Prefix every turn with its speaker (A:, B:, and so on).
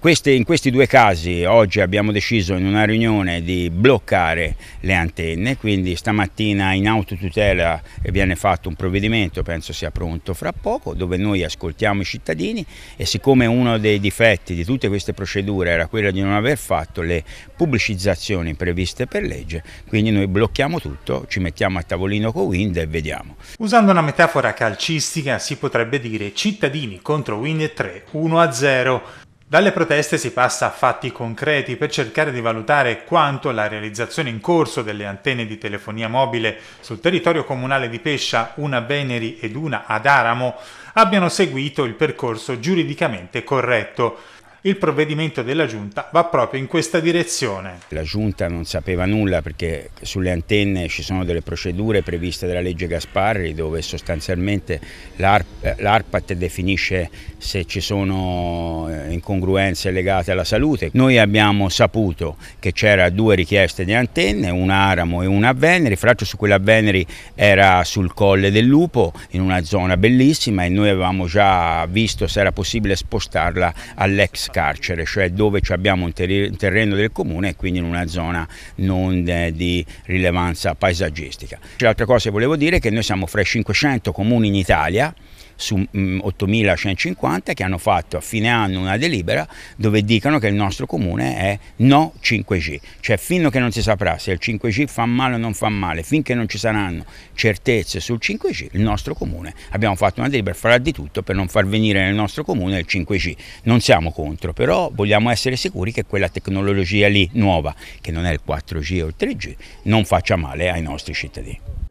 A: Questi, in questi due casi oggi abbiamo deciso in una riunione di bloccare le antenne, quindi stamattina in autotutela viene fatto un provvedimento, penso sia pronto fra poco, dove noi ascoltiamo i cittadini e siccome uno dei difetti di tutte queste procedure era quello di non aver fatto le pubblicizzazioni previste per legge, quindi noi blocchiamo tutto, ci mettiamo a tavolino con Wind e vediamo. Usando una metafora
B: calcistica si potrebbe dire cittadini contro Wind 3, 1 0. Dalle proteste si passa a fatti concreti per cercare di valutare quanto la realizzazione in corso delle antenne di telefonia mobile sul territorio comunale di Pescia, una a Veneri ed una ad Aramo, abbiano seguito il percorso giuridicamente corretto. Il provvedimento della Giunta va proprio in questa direzione.
A: La Giunta non sapeva nulla perché sulle antenne ci sono delle procedure previste dalla legge Gasparri dove sostanzialmente l'ARPAT definisce se ci sono eh, incongruenze legate alla salute. Noi abbiamo saputo che c'era due richieste di antenne, una Aramo e una a Veneri, fra l'altro su quella a Veneri era sul colle del Lupo in una zona bellissima e noi avevamo già visto se era possibile spostarla all'ex carcere, cioè dove abbiamo un terreno del comune e quindi in una zona non eh, di rilevanza paesaggistica. L'altra cioè, cosa che volevo dire è che noi siamo fra i 500 comuni in Italia su 8.150 mm, che hanno fatto a fine anno una delibera dove dicono che il nostro comune è no 5G, cioè fino che non si saprà se il 5G fa male o non fa male, finché non ci saranno certezze sul 5G, il nostro comune, abbiamo fatto una delibera, farà di tutto per non far venire nel nostro comune il 5G, non siamo contro, però vogliamo essere sicuri che quella tecnologia lì nuova, che non è il 4G o il 3G, non faccia male ai nostri cittadini.